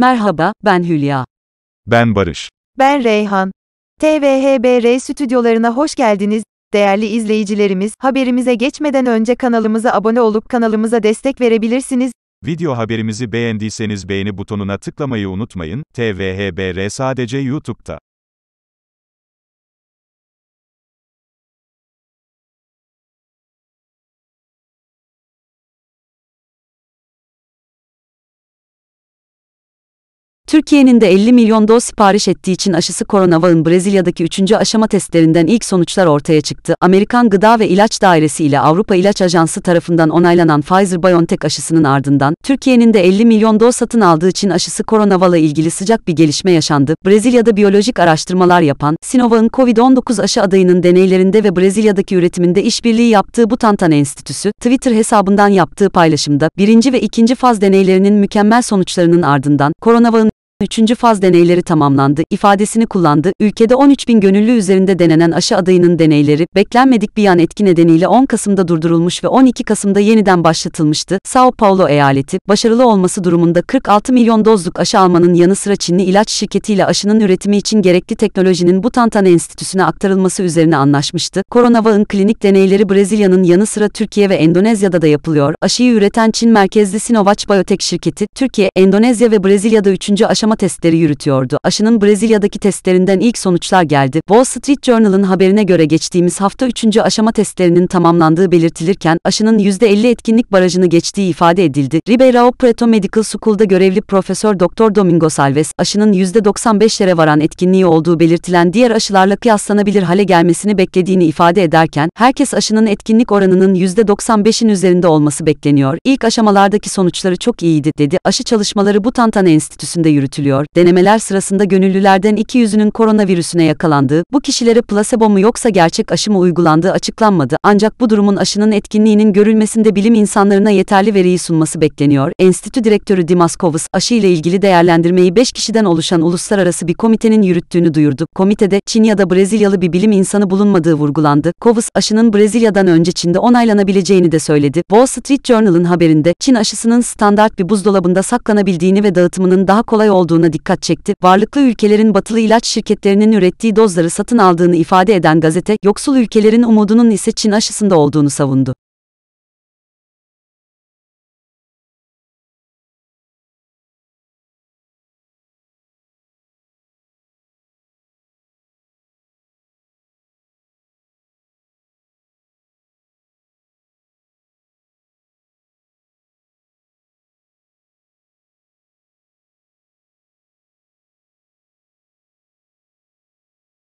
Merhaba, ben Hülya. Ben Barış. Ben Reyhan. TVHBR stüdyolarına hoş geldiniz. Değerli izleyicilerimiz, haberimize geçmeden önce kanalımıza abone olup kanalımıza destek verebilirsiniz. Video haberimizi beğendiyseniz beğeni butonuna tıklamayı unutmayın. TVHBR sadece YouTube'da. Türkiye'nin de 50 milyon doz sipariş ettiği için aşısı Coronavac'ın Brezilya'daki 3. aşama testlerinden ilk sonuçlar ortaya çıktı. Amerikan Gıda ve İlaç Dairesi ile Avrupa İlaç Ajansı tarafından onaylanan Pfizer-BioNTech aşısının ardından, Türkiye'nin de 50 milyon doz satın aldığı için aşısı Coronavac'la ilgili sıcak bir gelişme yaşandı. Brezilya'da biyolojik araştırmalar yapan, Sinovac'ın COVID-19 aşı adayının deneylerinde ve Brezilya'daki üretiminde işbirliği yaptığı Butantan Enstitüsü, Twitter hesabından yaptığı paylaşımda, birinci ve ikinci faz deneylerinin mükemmel sonuçlarının ardından, Coronavac'ın Üçüncü faz deneyleri tamamlandı ifadesini kullandı. Ülkede 13 bin gönüllü üzerinde denenen aşı adayının deneyleri beklenmedik bir yan etki nedeniyle 10 Kasım'da durdurulmuş ve 12 Kasım'da yeniden başlatılmıştı. Sao Paulo eyaleti başarılı olması durumunda 46 milyon dozluk aşı almanın yanı sıra Çinli ilaç şirketiyle aşının üretimi için gerekli teknolojinin Butantan Enstitüsü'ne aktarılması üzerine anlaşmıştı. Koronavağın klinik deneyleri Brezilya'nın yanı sıra Türkiye ve Endonezya'da da yapılıyor. Aşıyı üreten Çin merkezli Sinovac Biotech şirketi Türkiye, Endonezya ve Brezilya'da 3. aşama aşılama testleri yürütüyordu. Aşının Brezilya'daki testlerinden ilk sonuçlar geldi. Wall Street Journal'ın haberine göre geçtiğimiz hafta 3. aşama testlerinin tamamlandığı belirtilirken aşının %50 etkinlik barajını geçtiği ifade edildi. Ribeirão Preto Medical School'da görevli Profesör Doktor Domingo Salves, aşının %95'lere varan etkinliği olduğu belirtilen diğer aşılarla kıyaslanabilir hale gelmesini beklediğini ifade ederken, herkes aşının etkinlik oranının %95'in üzerinde olması bekleniyor. İlk aşamalardaki sonuçları çok iyiydi, dedi. Aşı çalışmaları Butantan Enstitüsü'nde yürütüldü yürütülüyor. Denemeler sırasında gönüllülerden 200'ünün koronavirüsüne yakalandığı, bu kişilere plasebo mu yoksa gerçek aşı mı uygulandığı açıklanmadı. Ancak bu durumun aşının etkinliğinin görülmesinde bilim insanlarına yeterli veriyi sunması bekleniyor. Enstitü direktörü Dimas Kovus, aşı ile ilgili değerlendirmeyi 5 kişiden oluşan uluslararası bir komitenin yürüttüğünü duyurdu. Komitede Çin ya da Brezilyalı bir bilim insanı bulunmadığı vurgulandı. Kovus, aşının Brezilya'dan önce Çin'de onaylanabileceğini de söyledi. Wall Street Journal'ın haberinde, Çin aşısının standart bir buzdolabında saklanabildiğini ve dağıtımının daha kolay olduğunu olduğuna dikkat çekti. Varlıklı ülkelerin batılı ilaç şirketlerinin ürettiği dozları satın aldığını ifade eden gazete, yoksul ülkelerin umudunun ise Çin aşısında olduğunu savundu.